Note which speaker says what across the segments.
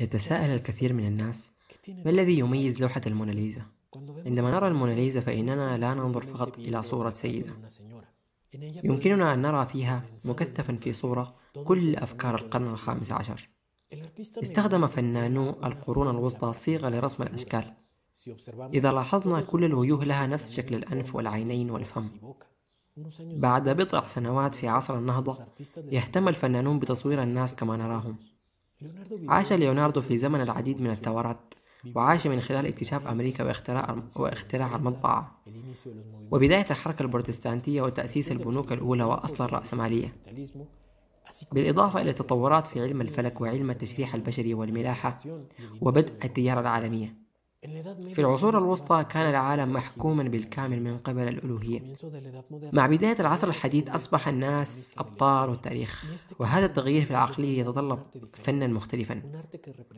Speaker 1: يتساءل الكثير من الناس ما الذي يميز لوحة الموناليزا؟ عندما نرى الموناليزا فإننا لا ننظر فقط إلى صورة سيدة يمكننا أن نرى فيها مكثفا في صورة كل أفكار القرن الخامس عشر استخدم فنانو القرون الوسطى صيغة لرسم الأشكال إذا لاحظنا كل الوجوه لها نفس شكل الأنف والعينين والفم بعد بضع سنوات في عصر النهضة يهتم الفنانون بتصوير الناس كما نراهم عاش ليوناردو في زمن العديد من الثورات وعاش من خلال اكتشاف أمريكا واختراع, واختراع المطبعة وبداية الحركة البروتستانتية وتأسيس البنوك الأولى وأصل الرأسمالية بالإضافة إلى تطورات في علم الفلك وعلم التشريح البشري والملاحة وبدء التجارة العالمية في العصور الوسطى كان العالم محكوما بالكامل من قبل الألوهية مع بداية العصر الحديث أصبح الناس أبطال التاريخ وهذا التغيير في العقلية يتطلب فنا مختلفا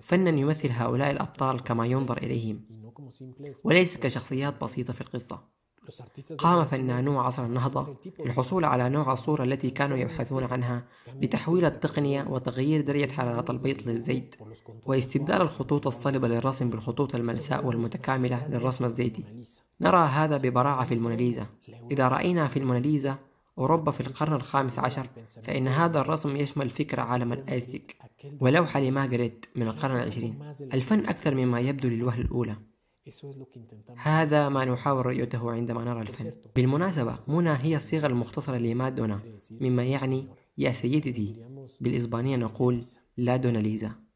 Speaker 1: فنا يمثل هؤلاء الأبطال كما ينظر إليهم وليس كشخصيات بسيطة في القصة قام فنانو عصر النهضة للحصول على نوع الصورة التي كانوا يبحثون عنها بتحويل التقنية وتغيير درجة حرارة البيض للزيت واستبدال الخطوط الصلبة للرسم بالخطوط الملساء والمتكاملة للرسم الزيتي نرى هذا ببراعة في الموناليزا إذا رأينا في الموناليزا أوروبا في القرن الخامس عشر فإن هذا الرسم يشمل فكرة عالم الأيستيك ولوحة لماغريت من القرن العشرين الفن أكثر مما يبدو للوهلة الأولى هذا ما نحاول رؤيته عندما نرى الفن بالمناسبة منى هي الصيغة المختصرة لمادونا مما يعني يا سيدتي بالإسبانية نقول لا دوناليزا